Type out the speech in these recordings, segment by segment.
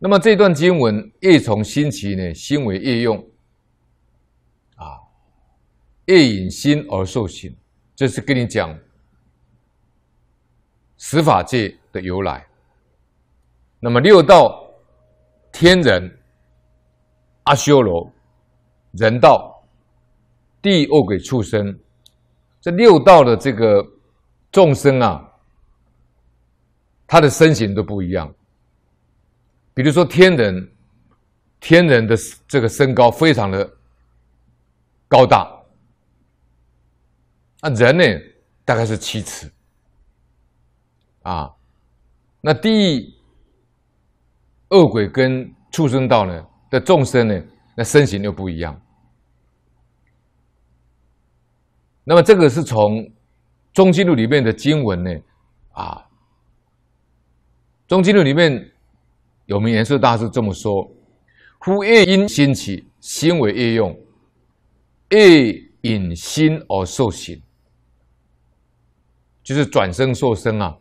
那么这段经文，业从心起呢，心为业用，啊，业引心而受心，这是跟你讲十法界》的由来。那么六道天人、阿修罗、人道、地恶鬼、畜生，这六道的这个众生啊，他的身形都不一样。比如说天人，天人的这个身高非常的高大，那人呢大概是七尺，啊，那地恶鬼跟畜生道呢的众生呢，那身形又不一样。那么这个是从中经路里面的经文呢，啊，中经路里面。有名圆宿大师这么说：“夫业因心起，心为业用，业引心而受行，就是转生受生啊。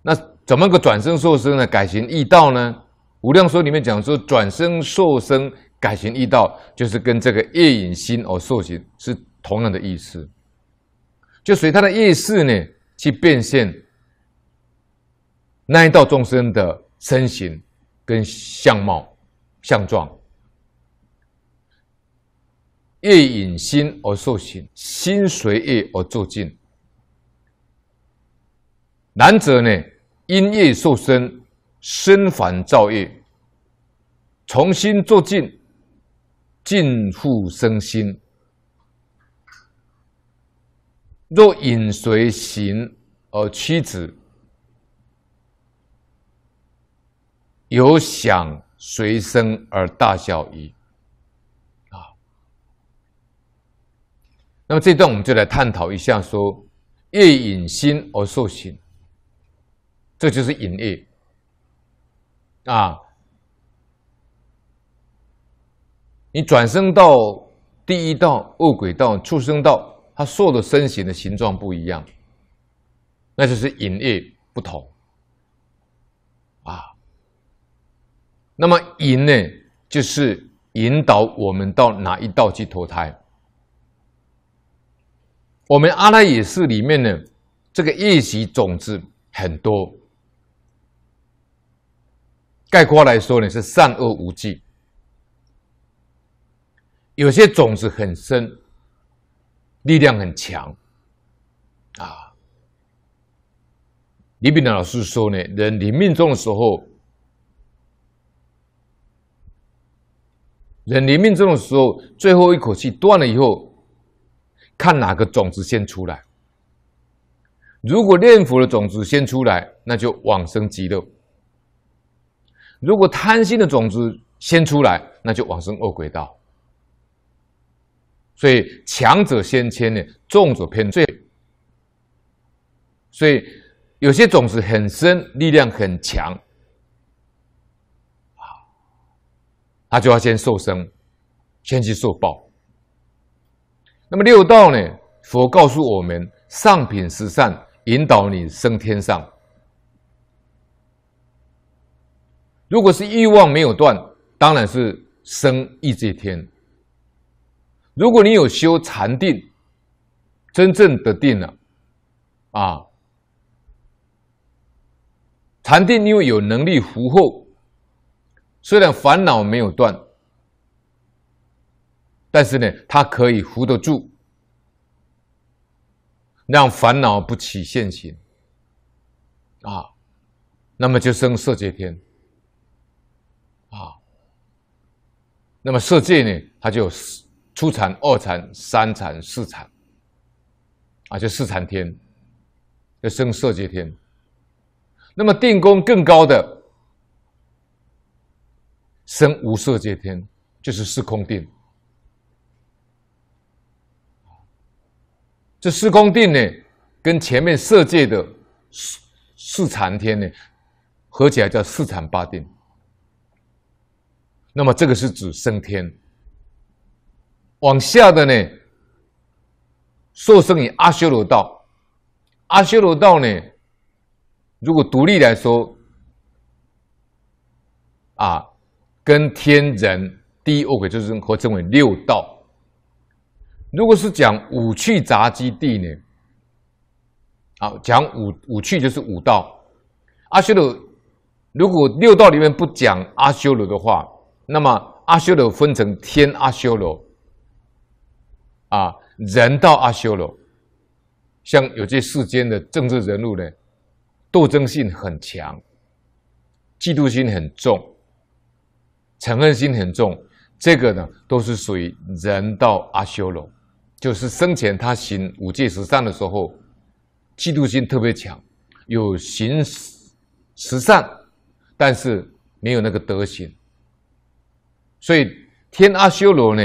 那怎么个转生受生呢？改行易道呢？无量说里面讲说，转生受生改行易道，就是跟这个业引心而受行是同样的意思，就随他的业事呢去变现那一道众生的身形。”跟相貌、相状，业引心而受行，心随业而作尽。难者呢，因业受身，身反造业，从心作尽，尽复生心。若引随行而屈止。有想随身而大小异，啊。那么这段我们就来探讨一下，说业引心而受行，这就是引业啊。你转生到第一道恶鬼道、畜生道，它受的身形的形状不一样，那就是引业不同，啊。那么引呢，就是引导我们到哪一道去投胎。我们阿拉耶识里面呢，这个业习种子很多，概括来说呢是善恶无忌。有些种子很深，力量很强，啊。李炳南老师说呢，人临命中的时候。人临命终的时候，最后一口气断了以后，看哪个种子先出来。如果念佛的种子先出来，那就往生极乐；如果贪心的种子先出来，那就往生恶鬼道。所以强者先迁呢，重者偏罪。所以有些种子很深，力量很强。他就要先受生，先去受报。那么六道呢？佛告诉我们，上品十善引导你升天上。如果是欲望没有断，当然是生意界天。如果你有修禅定，真正得定了，啊，禅定因为有能力福后虽然烦恼没有断，但是呢，它可以扶得住，让烦恼不起现行，啊，那么就生色界天，啊，那么色界呢，它就初禅、二禅、三禅、四禅，啊，就四禅天，就生色界天，那么定功更高的。生无色界天，就是四空定。这四空定呢，跟前面色界的四四禅天呢，合起来叫四禅八定。那么这个是指升天，往下的呢，受生于阿修罗道。阿修罗道呢，如果独立来说，啊。跟天人、一恶鬼就是合称为六道。如果是讲五趣杂基地呢？好，讲五五趣就是五道。阿修罗，如果六道里面不讲阿修罗的话，那么阿修罗分成天阿修罗，啊，人道阿修罗，像有些世间的政治人物呢，斗争性很强，嫉妒心很重。嗔恨心很重，这个呢都是属于人道阿修罗，就是生前他行五戒十善的时候，嫉妒心特别强，有行十善，但是没有那个德行。所以天阿修罗呢，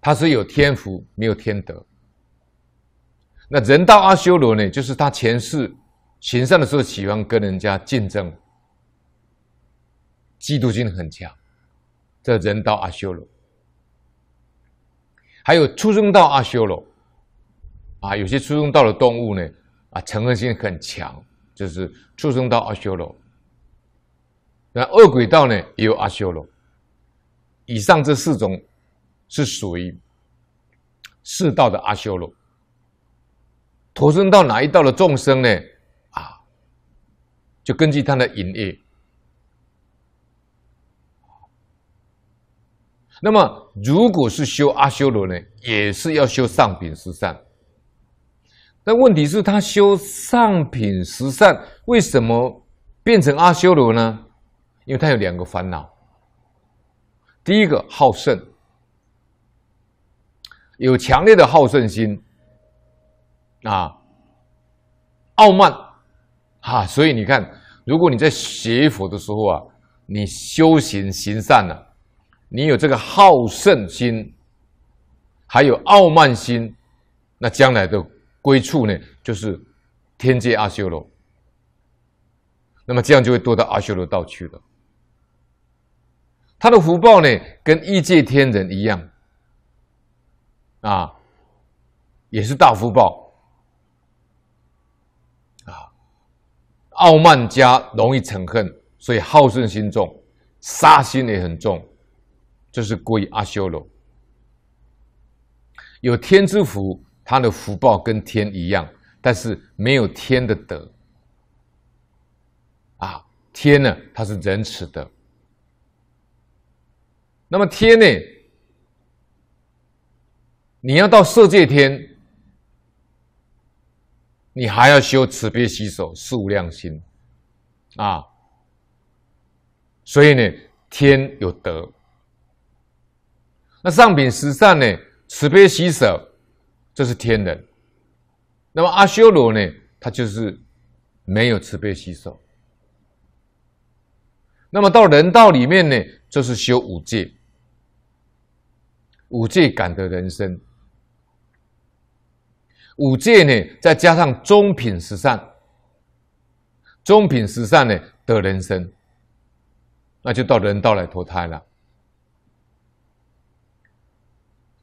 他是有天福，没有天德。那人道阿修罗呢，就是他前世行善的时候喜欢跟人家竞争。嫉妒心很强，这人道阿修罗，还有出生道阿修罗，啊，有些出生道的动物呢，啊，嗔恨心很强，就是出生道阿修罗。那恶鬼道呢，也有阿修罗。以上这四种是属于四道的阿修罗。投生到哪一道的众生呢？啊，就根据他的引业。那么，如果是修阿修罗呢，也是要修上品十善。但问题是，他修上品十善，为什么变成阿修罗呢？因为他有两个烦恼：第一个好胜，有强烈的好胜心啊，傲慢啊。所以你看，如果你在学佛的时候啊，你修行行善了。你有这个好胜心，还有傲慢心，那将来的归处呢？就是天界阿修罗。那么这样就会堕到阿修罗道去了。他的福报呢，跟异界天人一样，啊，也是大福报。啊，傲慢加容易成恨，所以好胜心重，杀心也很重。就是归阿修罗，有天之福，他的福报跟天一样，但是没有天的德。啊，天呢，它是仁慈的。那么天呢，你要到色界天，你还要修慈悲洗手、四无量心，啊，所以呢，天有德。上品十善呢，慈悲喜舍，这是天人。那么阿修罗呢，他就是没有慈悲喜舍。那么到人道里面呢，就是修五戒，五戒感得人生。五戒呢，再加上中品十善，中品十善呢得人生，那就到人道来投胎了。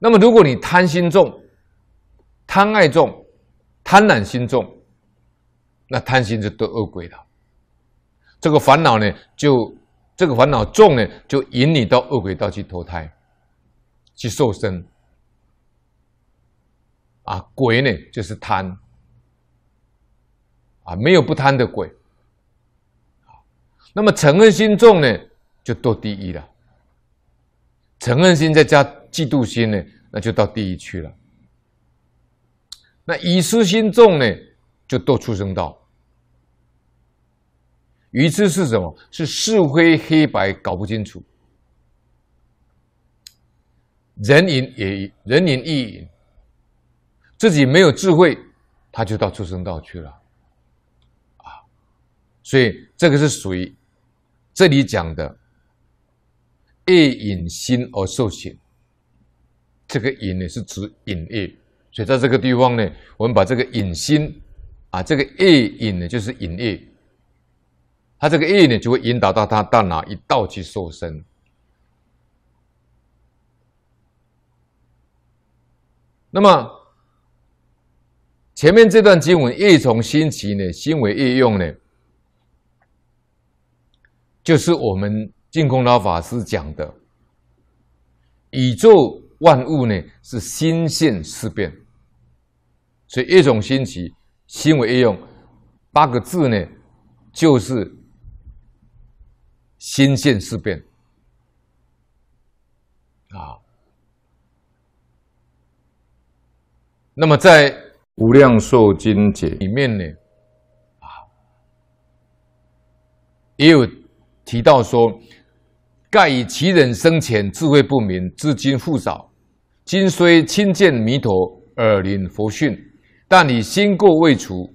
那么，如果你贪心重、贪爱重、贪婪心重，那贪心就得恶鬼了。这个烦恼呢，就这个烦恼重呢，就引你到恶鬼道去投胎、去受生。啊，鬼呢就是贪，啊，没有不贪的鬼。好，那么嗔恨心重呢，就堕地狱了。嗔恨心再加嫉妒心呢？那就到地狱去了。那以私心重呢，就堕出生道。愚痴是什么？是是非黑白搞不清楚，人淫也人淫亦淫，自己没有智慧，他就到出生道去了。啊，所以这个是属于这里讲的，夜隐心而受刑。这个引呢是指引业，所以在这个地方呢，我们把这个引心啊，这个业引呢就是引业，他这个业呢就会引导到他到哪一道去受生。那么前面这段经文“业从心起，呢心为业用”呢，就是我们净空老法师讲的宇宙。万物呢是心性事变，所以一种心起，心为一用，八个字呢就是心性事变啊。那么在《无量寿经》解里面呢，啊，也有提到说。盖以其人生前智慧不明，至今富少，今虽亲见弥陀，耳聆佛训，但你心过未除，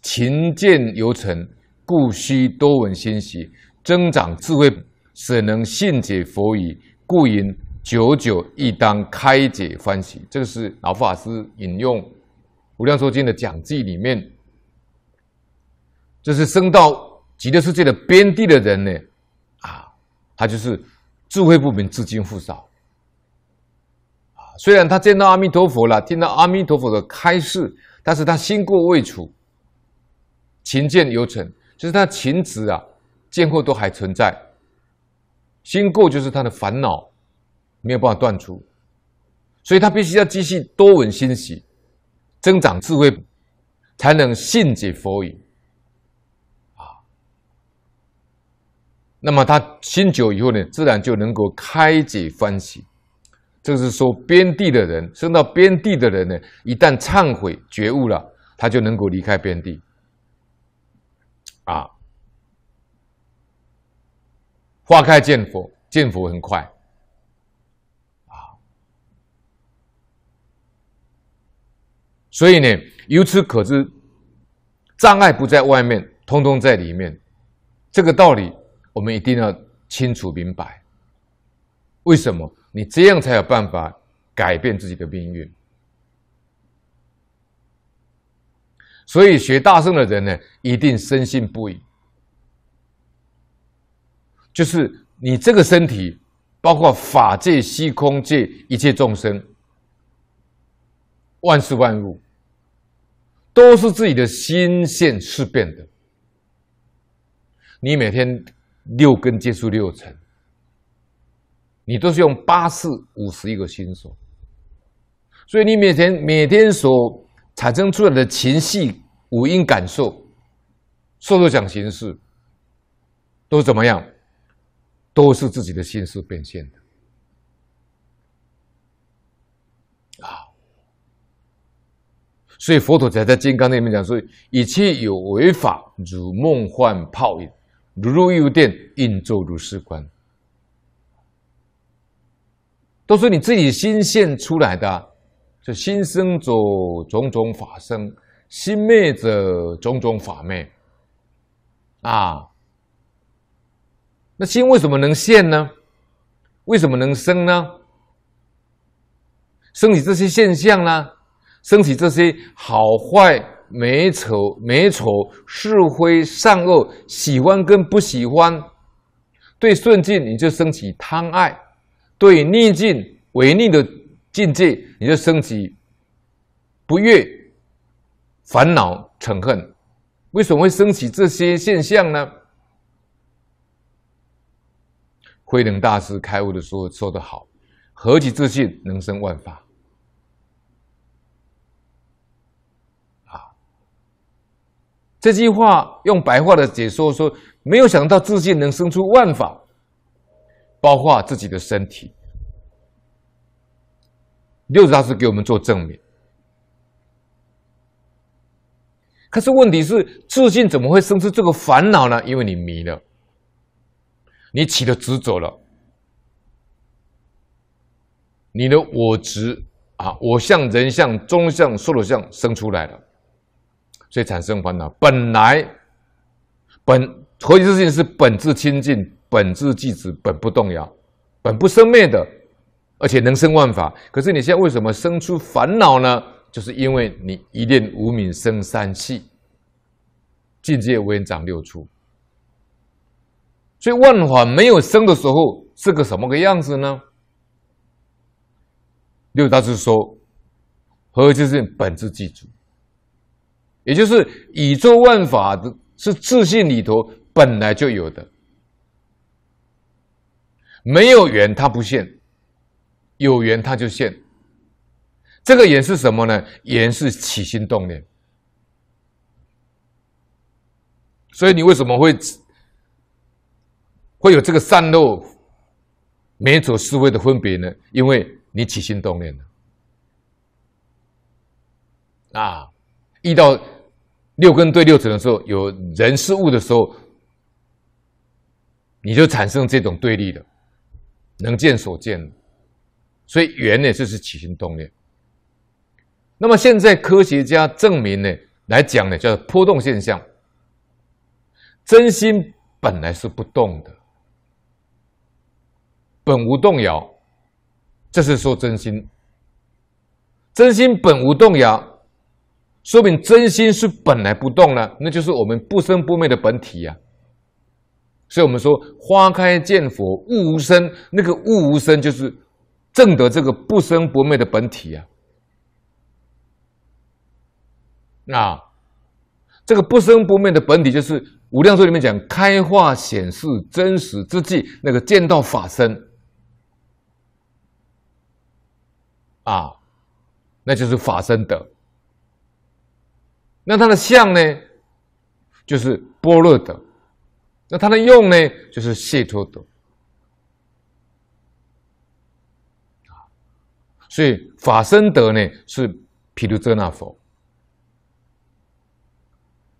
情见犹存，故须多闻心习，增长智慧，舍能信解佛语，故应久久亦当开解欢喜。这个是老法师引用《无量寿经》的讲记里面，这是生到极乐世界的边地的人呢。他就是智慧不明，至今复少啊。虽然他见到阿弥陀佛了，听到阿弥陀佛的开示，但是他心过未除，情见犹存，就是他情执啊，见过都还存在。心过就是他的烦恼没有办法断除，所以他必须要继续多闻心喜，增长智慧，才能信解佛语。那么他醒酒以后呢，自然就能够开解欢喜。就是说，边地的人，生到边地的人呢，一旦忏悔觉悟了，他就能够离开边地，啊，花开见佛，见佛很快，啊，所以呢，由此可知，障碍不在外面，通通在里面，这个道理。我们一定要清楚明白，为什么你这样才有办法改变自己的命运。所以学大圣的人呢，一定深信不疑，就是你这个身体，包括法界、虚空界、一切众生、万事万物，都是自己的心现事变的。你每天。六根接触六尘，你都是用八四五十一个心所，所以你每天每天所产生出来的情绪、五音感受、受想行识，都怎么样？都是自己的心事变现的啊！所以佛陀才在《金刚里面讲说：“一切有为法，如梦幻泡影。”如入幽殿，应作如是观。都是你自己心现出来的，就心生者种种法生，心灭者种种法灭。啊，那心为什么能现呢？为什么能生呢？生起这些现象啦，生起这些好坏。美丑，美丑，是非善恶，喜欢跟不喜欢，对顺境你就升起贪爱，对逆境违逆的境界你就升起不悦、烦恼、嗔恨。为什么会升起这些现象呢？慧能大师开悟的时候说得好：“何其自信，能生万法。”这句话用白话的解说说：“没有想到自信能生出万法，包括自己的身体。”六十大师给我们做证明。可是问题是，自信怎么会生出这个烦恼呢？因为你迷了，你起了执着了，你的我执啊，我相、人相、中相、寿者相生出来了。所以产生烦恼，本来本何一之性是本质清净，本质即止，本不动摇，本不生灭的，而且能生万法。可是你现在为什么生出烦恼呢？就是因为你一念无明生三气，境界无长六出。所以万法没有生的时候是个什么个样子呢？六大师说，何一之性本质即止。也就是宇宙万法的是自信里头本来就有的，没有缘它不现，有缘它就现。这个缘是什么呢？缘是起心动念。所以你为什么会会有这个善恶、美丑、思维的分别呢？因为你起心动念了啊，遇到。六根对六尘的时候，有人事物的时候，你就产生这种对立的能见所见，所以缘呢就是起心动念。那么现在科学家证明呢，来讲呢叫波动现象，真心本来是不动的，本无动摇，这是说真心，真心本无动摇。说明真心是本来不动了，那就是我们不生不灭的本体呀。所以，我们说花开见佛，物无生，那个物无生就是证得这个不生不灭的本体呀。那这个不生不灭的本体，就是《无量寿里面讲开化显示真实之际，那个见到法身啊，那就是法身德。那它的相呢，就是波若德；那它的用呢，就是谢托德。啊，所以法身德呢是毗卢遮那佛，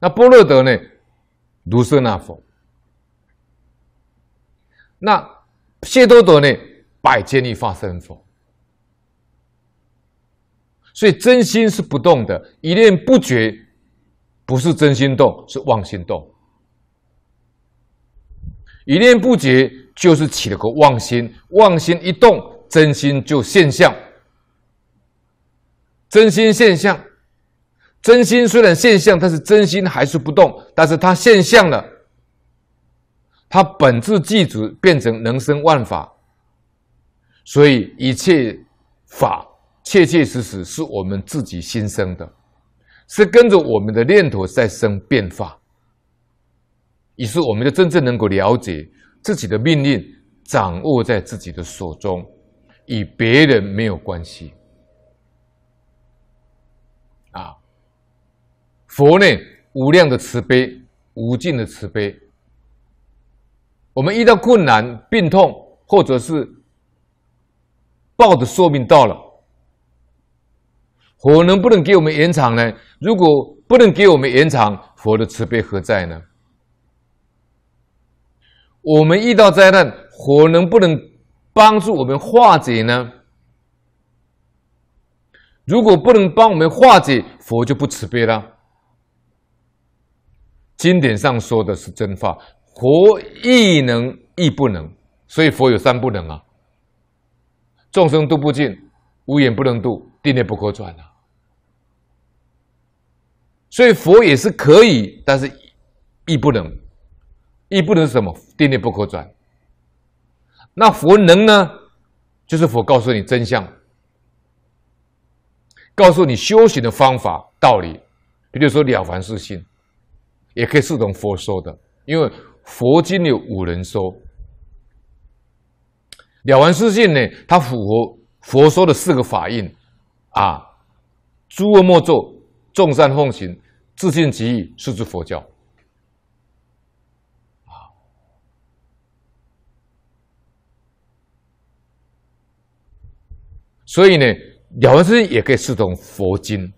那波若德呢卢舍那佛，那谢托德呢百千亿化身佛。所以真心是不动的，一念不觉。不是真心动，是妄心动。一念不绝，就是起了个妄心。妄心一动，真心就现象。真心现象，真心虽然现象，但是真心还是不动。但是它现象了，它本质即止，变成能生万法。所以一切法，切切实实是我们自己心生的。是跟着我们的念头在生变化，于是我们就真正能够了解自己的命运掌握在自己的手中，与别人没有关系。啊，佛内无量的慈悲，无尽的慈悲。我们遇到困难、病痛，或者是报的寿命到了。火能不能给我们延长呢？如果不能给我们延长，佛的慈悲何在呢？我们遇到灾难，火能不能帮助我们化解呢？如果不能帮我们化解，佛就不慈悲了。经典上说的是真话，佛亦能亦不能，所以佛有三不能啊。众生度不尽，无缘不能度，定业不可转啊。所以佛也是可以，但是亦不能，亦不能什么？定力不可转。那佛能呢？就是佛告诉你真相，告诉你修行的方法道理。比如说《了凡四训》，也可以视种佛说的，因为佛经有五人说，《了凡四训》呢，它符合佛说的四个法印啊：诸恶莫作。众善奉行，自尽其意，是之佛教。啊，所以呢，了凡先也可以视同佛经。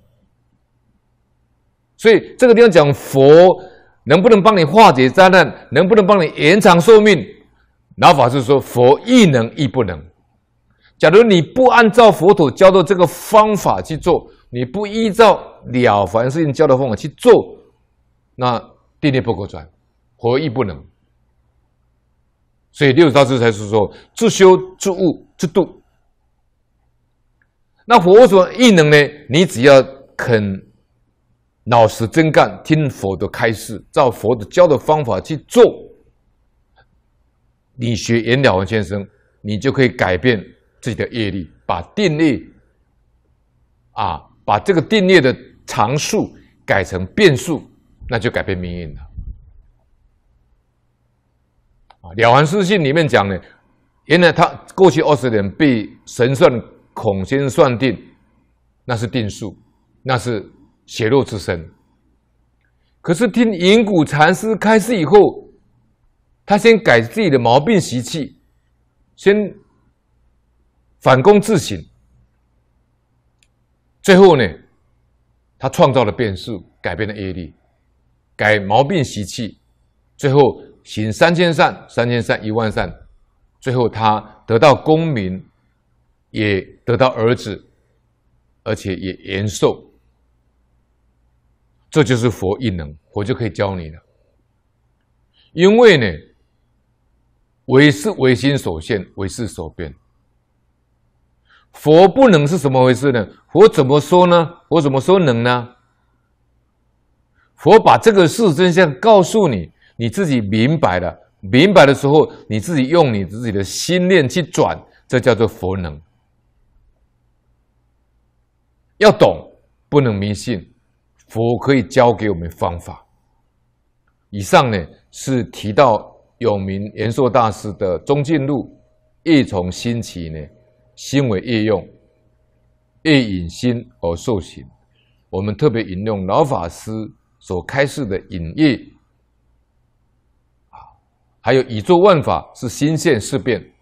所以这个地方讲佛能不能帮你化解灾难，能不能帮你延长寿命？老法师说，佛亦能亦不能。假如你不按照佛陀教的这个方法去做。你不依照了凡事生教的方法去做，那定力不可转，何亦不能。所以六道之才是说自修自悟自度。那佛说异能呢？你只要肯老实真干，听佛的开示，照佛的教的方法去做，你学颜了凡先生，你就可以改变自己的业力，把定力啊。把这个定业的常数改成变数，那就改变命运了。啊，《了凡四训》里面讲呢，原来他过去二十年被神算孔先生算定，那是定数，那是血肉之身。可是听银谷禅师开示以后，他先改自己的毛病习气，先反躬自省。最后呢，他创造了变数，改变了业力，改毛病习气，最后行三千善，三千善一万善，最后他得到功名，也得到儿子，而且也延寿。这就是佛一能，佛就可以教你了。因为呢，唯是唯心所现，唯是所变。佛不能是什么回事呢？佛怎么说呢？佛怎么说能呢？佛把这个事真相告诉你，你自己明白了，明白的时候，你自己用你自己的心念去转，这叫做佛能。要懂，不能迷信。佛可以教给我们方法。以上呢是提到永明延寿大师的《中进路，一从心起呢。心为业用，业引心而受行。我们特别引用老法师所开示的“引业”，啊，还有宇宙万法是心现事变，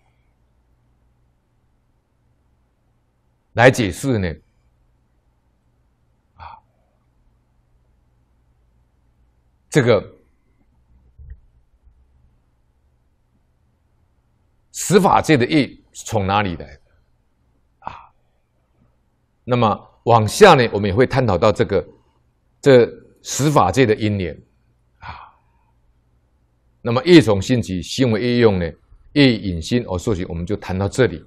来解释呢。啊，这个十法界的意从哪里来？那么往下呢，我们也会探讨到这个这十法界的因缘啊。那么业从心起，心为业用呢？业引心，而说起我们就谈到这里。